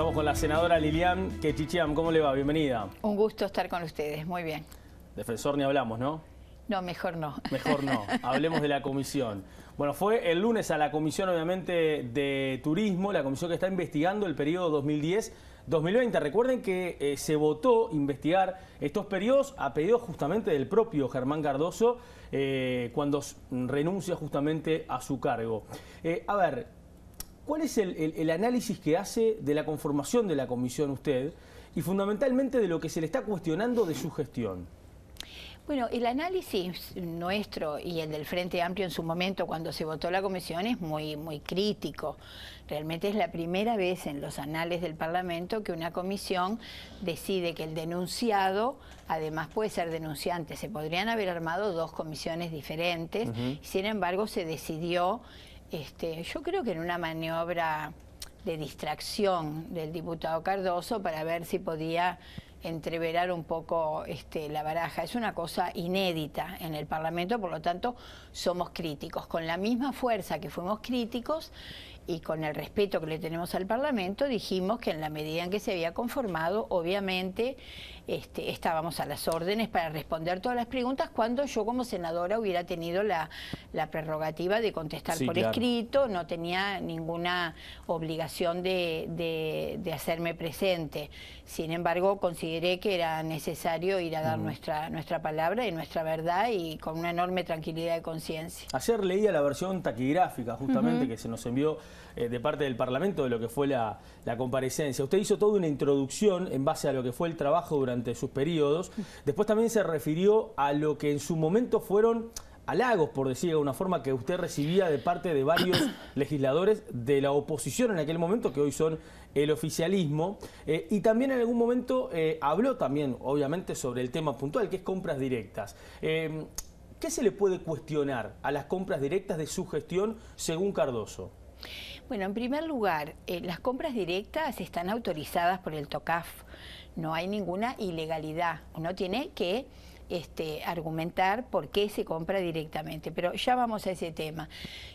Estamos con la senadora Lilian Ketichiam. ¿Cómo le va? Bienvenida. Un gusto estar con ustedes. Muy bien. Defensor ni hablamos, ¿no? No, mejor no. Mejor no. Hablemos de la comisión. Bueno, fue el lunes a la comisión, obviamente, de turismo, la comisión que está investigando el periodo 2010-2020. Recuerden que eh, se votó investigar estos periodos a pedido justamente del propio Germán Cardoso eh, cuando renuncia justamente a su cargo. Eh, a ver, ¿Cuál es el, análisis que hace de la conformación de la comisión usted y fundamentalmente de lo que se le está cuestionando de su gestión? Bueno, el análisis nuestro y el del Frente Amplio en su momento cuando se votó la comisión es muy, muy crítico. Realmente es la primera vez en los anales del Parlamento que una comisión decide que el denunciado, además puede ser denunciante, se podrían haber armado dos comisiones diferentes, sin embargo se decidió este, yo creo que en una maniobra de distracción del diputado Cardoso para ver si podía entreverar un poco este, la baraja. Es una cosa inédita en el Parlamento, por lo tanto somos críticos. Con la misma fuerza que fuimos críticos y con el respeto que le tenemos al Parlamento, dijimos que en la medida en que se había conformado, obviamente este, estábamos a las órdenes para responder todas las preguntas cuando yo como senadora hubiera tenido la, prerrogativa de contestar por escrito, no tenía ninguna obligación de, hacerme presente. Sin embargo, consideré que era necesario ir a dar nuestra, nuestra palabra y nuestra verdad y con una enorme tranquilidad de conciencia. Ayer leía la versión taquigráfica justamente que se nos envió eh, de parte del Parlamento de lo que fue la comparecencia. Usted hizo toda una introducción en base a lo que fue el trabajo durante sus periodos. Después también se refirió a lo que en su momento fueron halagos, por decir de una forma, que usted recibía de parte de varios legisladores de la oposición en aquel momento, que hoy son el oficialismo. Eh, y también en algún momento eh, habló también, obviamente, sobre el tema puntual, que es compras directas. Em, ¿Qué se le puede cuestionar a las compras directas de su gestión, según Cardoso? Bueno, en primer lugar, eh, las compras directas están autorizadas por el TOCAF no hay ninguna ilegalidad. Uno tiene que este, argumentar por qué se compra directamente, pero ya vamos a ese tema.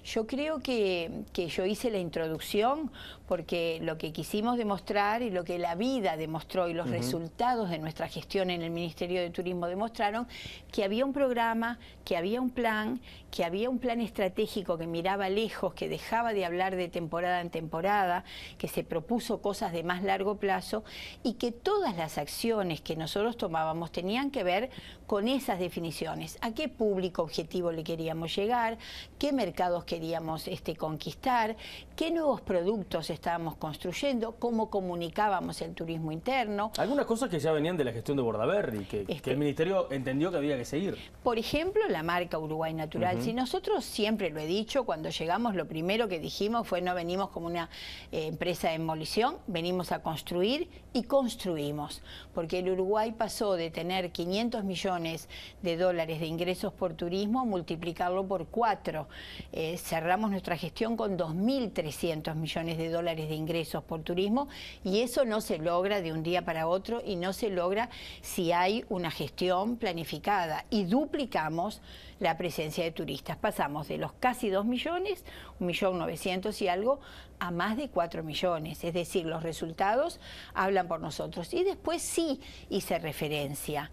Yo creo que, yo hice la introducción porque lo que quisimos demostrar y lo que la vida demostró y los resultados de nuestra gestión en el Ministerio de Turismo demostraron que había un programa, que había un plan, que había un plan estratégico que miraba lejos, que dejaba de hablar de temporada en temporada, que se propuso cosas de más largo plazo y que todas las acciones que nosotros tomábamos tenían que ver con esas definiciones. ¿A qué público objetivo le queríamos llegar? ¿Qué mercados queríamos este, conquistar? ¿Qué nuevos productos estábamos construyendo? ¿Cómo comunicábamos el turismo interno? Algunas cosas que ya venían de la gestión de Bordaberry, que, que este el Ministerio entendió que había que seguir. Por ejemplo, la marca Uruguay Natural. Si nosotros siempre lo he dicho, cuando llegamos lo primero que dijimos fue no venimos como una eh, empresa de demolición, venimos a construir y construimos, porque el Uruguay pasó de tener 500 millones de dólares de ingresos por turismo a multiplicarlo por cuatro. Eh, cerramos nuestra gestión con 2.300 millones de dólares de ingresos por turismo y eso no se logra de un día para otro y no se logra si hay una gestión planificada y duplicamos la presencia de turistas. Pasamos de los casi 2 millones, 1.900.000 y algo, a más de cuatro millones, es decir, los resultados hablan por nosotros. Y después sí hice referencia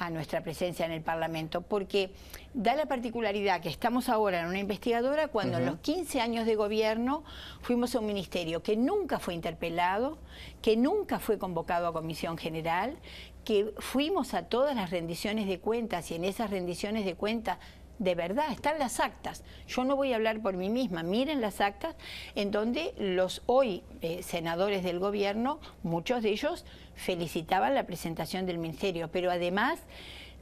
a nuestra presencia en el Parlamento, porque da la particularidad que estamos ahora en una investigadora cuando en los 15 años de gobierno fuimos a un ministerio que nunca fue interpelado, que nunca fue convocado a comisión general, que fuimos a todas las rendiciones de cuentas y en esas rendiciones de cuentas de verdad, están las actas. Yo no voy a hablar por mí misma, miren las actas en donde los hoy eh, senadores del gobierno, muchos de ellos felicitaban la presentación del ministerio, pero además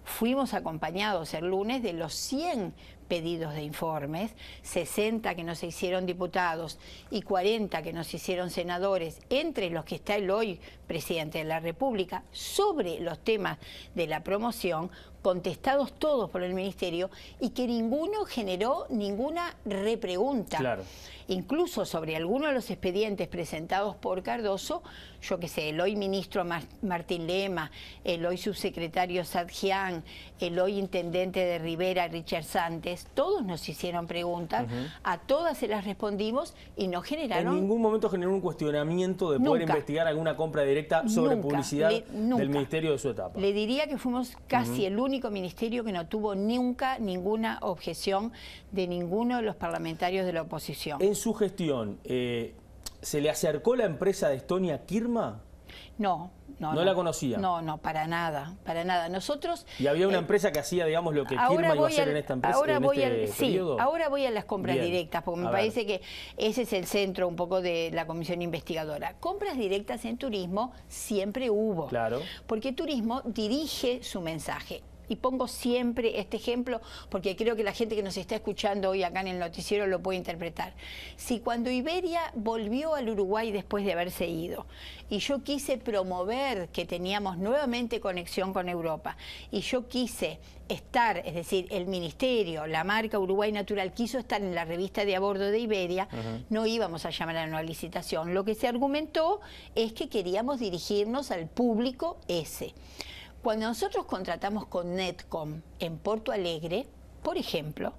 fuimos acompañados el lunes de los 100 pedidos de informes, 60 que nos hicieron diputados y 40 que nos hicieron senadores, entre los que está el hoy presidente de la República, sobre los temas de la promoción, contestados todos por el Ministerio y que ninguno generó ninguna repregunta. Claro. Incluso sobre algunos de los expedientes presentados por Cardoso, yo que sé, el hoy ministro Martín Lema, el hoy subsecretario Sadjian, el hoy intendente de Rivera Richard Sánchez todos nos hicieron preguntas, a todas se las respondimos y no generaron... En ningún momento generó un cuestionamiento de poder investigar alguna compra directa sobre publicidad del ministerio de su etapa. Le diría que fuimos casi el único ministerio que no tuvo nunca ninguna objeción de ninguno de los parlamentarios de la oposición. En su gestión, eh, ¿se le acercó la empresa de Estonia Kirma? No, no, la conocía. No, no, para nada, para nada. Nosotros... Y había una eh, empresa que hacía, digamos, lo que firma y a hacer en esta empresa. Este ahora voy a las compras directas, porque me parece que ese es el centro un poco de la comisión investigadora. Compras directas en turismo siempre hubo. Claro. Porque turismo dirige su mensaje y pongo siempre este ejemplo porque creo que la gente que nos está escuchando hoy acá en el noticiero lo puede interpretar. Si cuando Iberia volvió al Uruguay después de haberse ido y yo quise promover que teníamos nuevamente conexión con Europa y yo quise estar, es decir, el ministerio, la marca Uruguay Natural quiso estar en la revista de a bordo de Iberia, no íbamos a llamar a una licitación. Lo que se argumentó es que queríamos dirigirnos al público ese. Cuando nosotros contratamos con Netcom en Porto Alegre, por ejemplo,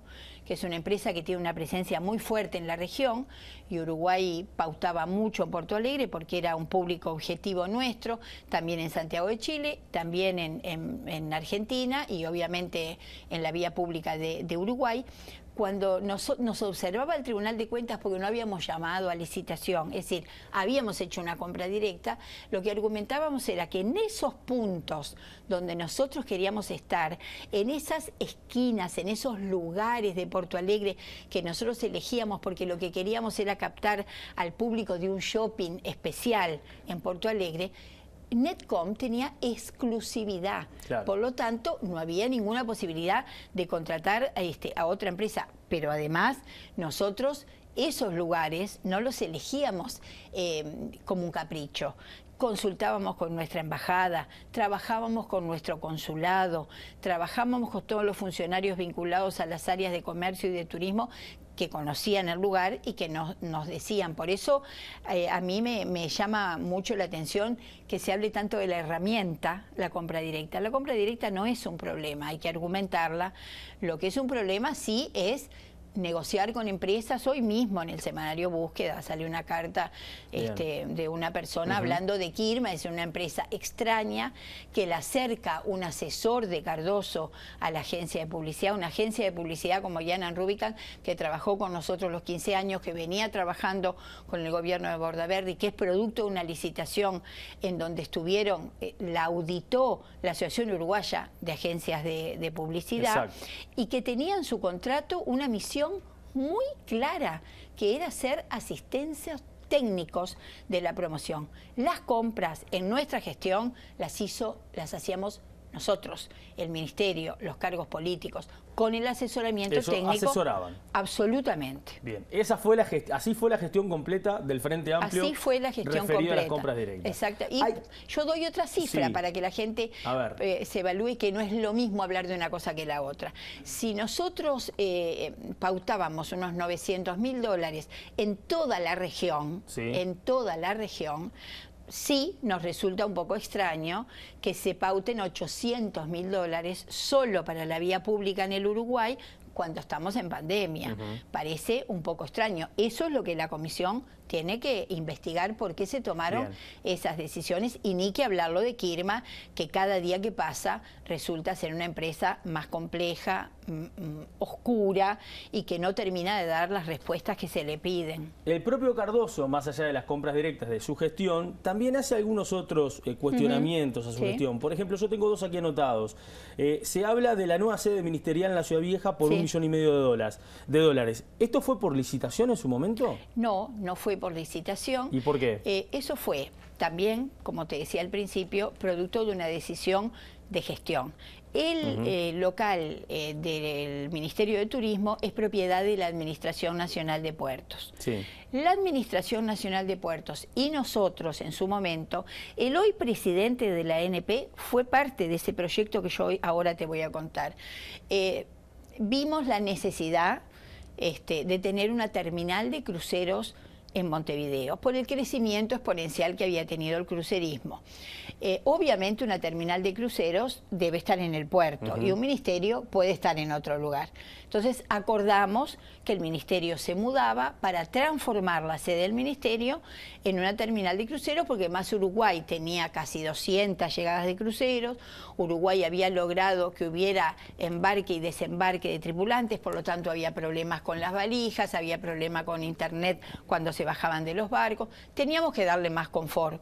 que es una empresa que tiene una presencia muy fuerte en la región, y Uruguay pautaba mucho en Porto Alegre porque era un público objetivo nuestro, también en Santiago de Chile, también en, Argentina y obviamente en la vía pública de, Uruguay, cuando nos, nos, observaba el Tribunal de Cuentas porque no habíamos llamado a licitación, es decir, habíamos hecho una compra directa, lo que argumentábamos era que en esos puntos donde nosotros queríamos estar, en esas esquinas, en esos lugares de Porto Alegre que nosotros elegíamos porque lo que queríamos era captar al público de un shopping especial en Porto Alegre, Netcom tenía exclusividad, por lo tanto no había ninguna posibilidad de contratar a, este, a otra empresa, pero además nosotros esos lugares no los elegíamos eh, como un capricho. Consultábamos con nuestra embajada, trabajábamos con nuestro consulado, trabajábamos con todos los funcionarios vinculados a las áreas de comercio y de turismo que conocían el lugar y que nos, nos decían. Por eso eh, a mí me, llama mucho la atención que se hable tanto de la herramienta, la compra directa. La compra directa no es un problema, hay que argumentarla. Lo que es un problema sí es negociar con empresas. Hoy mismo en el semanario Búsqueda salió una carta este, de una persona hablando de Kirma, es una empresa extraña que le acerca un asesor de Cardoso a la agencia de publicidad, una agencia de publicidad como Yanan Rubican, que trabajó con nosotros los 15 años, que venía trabajando con el gobierno de Bordaverde que es producto de una licitación en donde estuvieron, eh, la auditó la Asociación Uruguaya de Agencias de, Publicidad, y que tenían su contrato una misión muy clara, que era ser asistencias técnicos de la promoción. Las compras en nuestra gestión las hizo, las hacíamos nosotros, el ministerio, los cargos políticos, con el asesoramiento técnico. asesoraban. Absolutamente. Bien, esa fue la así fue la gestión completa del Frente Amplio. Así fue la gestión completa. A compras directas. Exacto. Y yo doy otra cifra para que la gente eh, se evalúe que no es lo mismo hablar de una cosa que la otra. Si nosotros eh, eh, pautábamos unos 900 mil dólares en toda la región, en toda la región, sí nos resulta un poco extraño que se pauten 800 mil dólares solo para la vía pública en el Uruguay cuando estamos en pandemia. Parece un poco extraño. Eso es lo que la comisión tiene que investigar por qué se tomaron esas decisiones y ni que hablarlo de Kirma, que cada día que pasa resulta ser una empresa más compleja, mm, mm, oscura y que no termina de dar las respuestas que se le piden. El propio Cardoso, más allá de las compras directas de su gestión, también hace algunos otros eh, cuestionamientos a su gestión. Por ejemplo, yo tengo dos aquí anotados. Eh, se habla de la nueva sede ministerial en la Ciudad Vieja por un millón y medio de dólares, de dólares. ¿Esto fue por licitación en su momento? No, no fue por licitación. ¿Y por qué? Eh, eso fue también, como te decía al principio, producto de una decisión de gestión. El eh, local eh, del Ministerio de Turismo es propiedad de la Administración Nacional de Puertos. La Administración Nacional de Puertos y nosotros en su momento, el hoy presidente de la ANP fue parte de ese proyecto que yo hoy, ahora te voy a contar. vimos la necesidad este, de tener una terminal de cruceros en Montevideo por el crecimiento exponencial que había tenido el crucerismo. Eh, obviamente una terminal de cruceros debe estar en el puerto y un ministerio puede estar en otro lugar. Entonces acordamos que el ministerio se mudaba para transformar la sede del ministerio en una terminal de cruceros porque más Uruguay tenía casi 200 llegadas de cruceros, Uruguay había logrado que hubiera embarque y desembarque de tripulantes, por lo tanto había problemas con las valijas, había problemas con internet cuando se se bajaban de los barcos. Teníamos que darle más confort.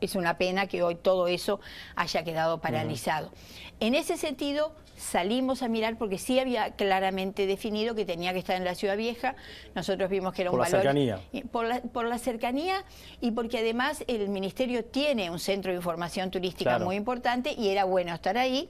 Es una pena que hoy todo eso haya quedado paralizado. En ese sentido, salimos a mirar porque sí había claramente definido que tenía que estar en la ciudad vieja. Nosotros vimos que era un valor. Por la cercanía. Por la cercanía y porque además el ministerio tiene un centro de información turística muy importante y era bueno estar ahí.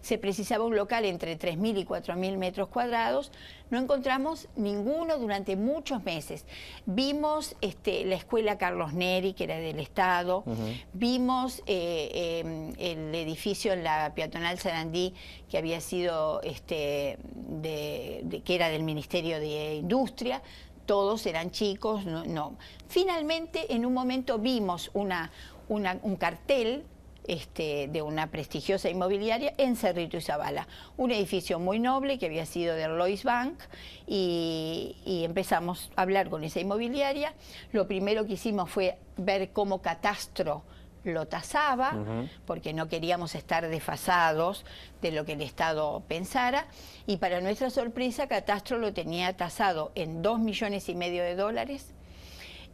Se precisaba un local entre 3.000 y 4.000 metros cuadrados. No encontramos ninguno durante muchos meses. Vimos este, la escuela Carlos Neri, que era del Estado, vimos eh, em, el edificio en la peatonal Sarandí, que había sido, este, que era del Ministerio de Industria, todos eran chicos, no, Finalmente, en un momento vimos un cartel este, de una prestigiosa inmobiliaria en Cerrito y Zabala. Un edificio muy noble que había sido de Lois Bank y, empezamos a hablar con esa inmobiliaria. Lo primero que hicimos fue ver cómo Catastro lo tasaba, porque no queríamos estar desfasados de lo que el Estado pensara, y para nuestra sorpresa Catastro lo tenía tasado en dos millones y medio de dólares,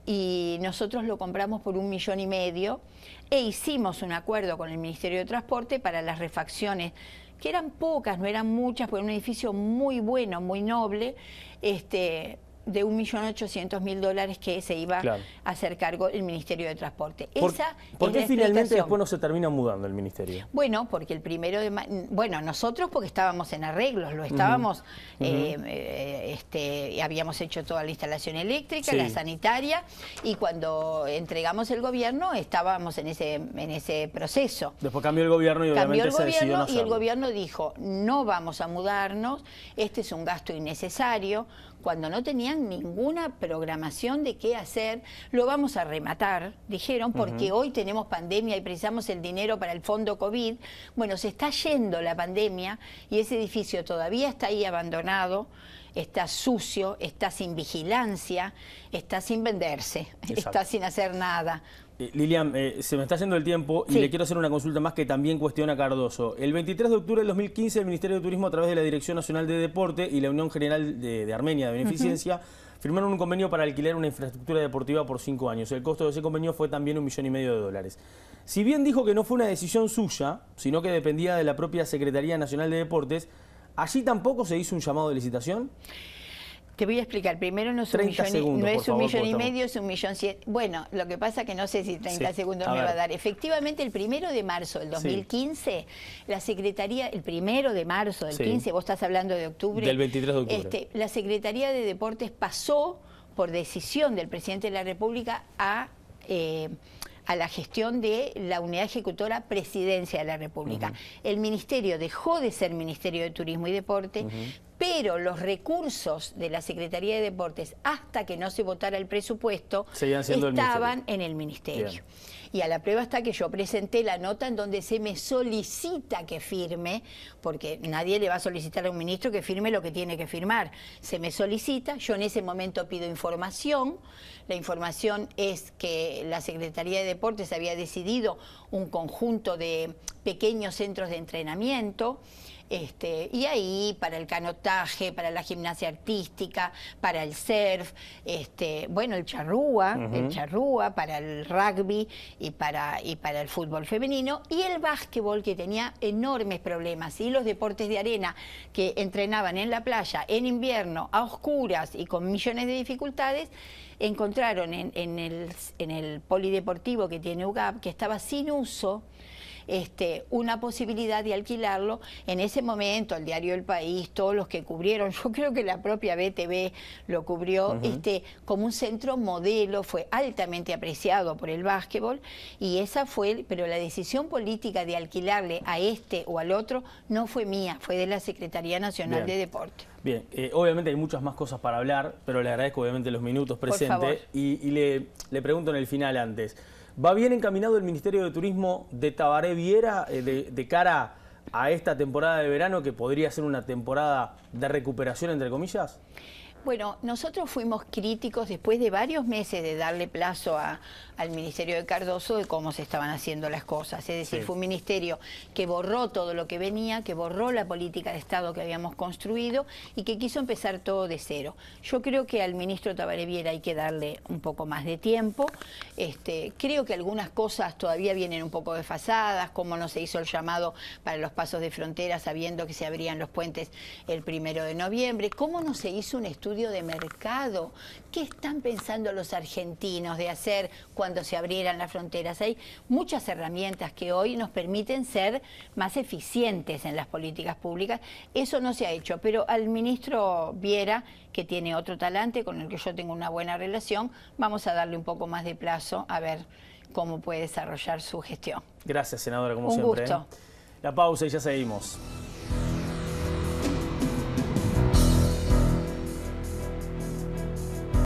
y nosotros lo compramos por un millón y medio e hicimos un acuerdo con el Ministerio de Transporte para las refacciones que eran pocas, no eran muchas, pero un edificio muy bueno, muy noble, este, de 1.800.000 dólares que se iba a hacer cargo el Ministerio de Transporte. ¿Por, Esa qué finalmente después no se termina mudando el Ministerio? Bueno, porque el primero de bueno, nosotros porque estábamos en arreglos, lo estábamos, eh, eh, este, habíamos hecho toda la instalación eléctrica, la sanitaria, y cuando entregamos el gobierno estábamos en ese, en ese proceso. Después cambió el gobierno y cambió el gobierno y el gobierno dijo, no vamos a mudarnos, este es un gasto innecesario, cuando no tenían ninguna programación de qué hacer, lo vamos a rematar, dijeron, porque hoy tenemos pandemia y precisamos el dinero para el fondo COVID. Bueno, se está yendo la pandemia y ese edificio todavía está ahí abandonado está sucio, está sin vigilancia, está sin venderse, está sin hacer nada. Eh, Lilian, eh, se me está yendo el tiempo y le quiero hacer una consulta más que también cuestiona Cardoso. El 23 de octubre del 2015, el Ministerio de Turismo, a través de la Dirección Nacional de Deporte y la Unión General de, Armenia de Beneficencia, firmaron un convenio para alquilar una infraestructura deportiva por cinco años. El costo de ese convenio fue también un millón y medio de dólares. Si bien dijo que no fue una decisión suya, sino que dependía de la propia Secretaría Nacional de Deportes, ¿allí tampoco se hizo un llamado de licitación? Te voy a explicar. Primero no es un millón, no es un millón y medio, es un millón cien. Bueno, lo que pasa que no sé si 30 segundos me va a dar. Efectivamente, el primero de marzo del 2015, la Secretaría, el primero de marzo del 2015, vos estás hablando de octubre. Del 23 de octubre. Este, la Secretaría de Deportes pasó, por decisión del presidente de la República, a... Eh, la gestión de la unidad ejecutora Presidencia de la República. El ministerio dejó de ser Ministerio de Turismo y Deporte, pero los recursos de la Secretaría de Deportes hasta que no se votara el presupuesto estaban en el ministerio. Y a la prueba está que yo presenté la nota en donde se me solicita que firme, porque nadie le va a solicitar a un ministro que firme lo que tiene que firmar. Se me solicita, yo en ese momento pido información. La información es que la Secretaría de Deportes había decidido un conjunto de pequeños centros de entrenamiento este, y ahí para el canotaje, para la gimnasia artística, para el surf, este, bueno, el charrúa, el charrúa, para el rugby y para, y para el fútbol femenino, y el básquetbol que tenía enormes problemas, y los deportes de arena que entrenaban en la playa, en invierno, a oscuras y con millones de dificultades, encontraron el, en el polideportivo que tiene UGAP, que estaba sin uso, este, una posibilidad de alquilarlo. En ese momento, el diario El País, todos los que cubrieron, yo creo que la propia BTV lo cubrió, este, como un centro modelo, fue altamente apreciado por el básquetbol y esa fue, pero la decisión política de alquilarle a este o al otro no fue mía, fue de la Secretaría Nacional de Deporte. Bien, eh, obviamente hay muchas más cosas para hablar, pero le agradezco obviamente los minutos presentes y, le, le pregunto en el final antes. ¿Va bien encaminado el Ministerio de Turismo de Tabaré Viera eh, de, cara a esta temporada de verano que podría ser una temporada de recuperación, entre comillas? Bueno, nosotros fuimos críticos después de varios meses de darle plazo al Ministerio de Cardoso de cómo se estaban haciendo las cosas. Es decir, fue un ministerio que borró todo lo que venía, que borró la política de Estado que habíamos construido y que quiso empezar todo de cero. Yo creo que al ministro Tabareviera hay que darle un poco más de tiempo. Este, creo que algunas cosas todavía vienen un poco desfasadas, como no se hizo el llamado para los pasos de frontera sabiendo que se abrían los puentes el primero de noviembre, cómo no se hizo un estudio de mercado. ¿Qué están pensando los argentinos de hacer cuando se abrieran las fronteras? Hay muchas herramientas que hoy nos permiten ser más eficientes en las políticas públicas. Eso no se ha hecho, pero al ministro Viera, que tiene otro talante con el que yo tengo una buena relación, vamos a darle un poco más de plazo a ver cómo puede desarrollar su gestión. Gracias, senadora, como siempre. Gusto. ¿eh? La pausa y ya seguimos.